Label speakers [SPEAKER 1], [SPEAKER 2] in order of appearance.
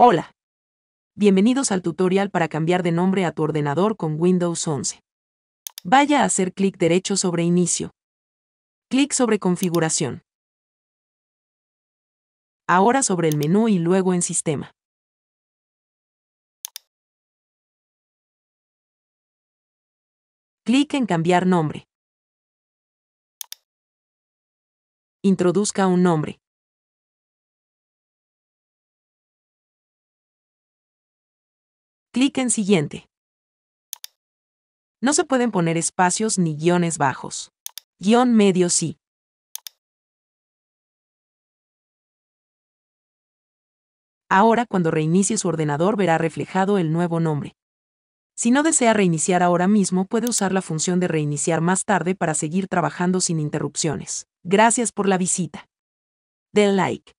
[SPEAKER 1] Hola. Bienvenidos al tutorial para cambiar de nombre a tu ordenador con Windows 11. Vaya a hacer clic derecho sobre Inicio. Clic sobre Configuración. Ahora sobre el menú y luego en Sistema.
[SPEAKER 2] Clic en Cambiar nombre. Introduzca un nombre. Clic en Siguiente.
[SPEAKER 3] No se pueden poner espacios ni guiones bajos. Guión medio sí. Ahora cuando
[SPEAKER 1] reinicie su ordenador verá reflejado el nuevo nombre. Si no desea reiniciar ahora mismo, puede usar la función de reiniciar más tarde para seguir trabajando sin interrupciones. Gracias por la visita. Del like.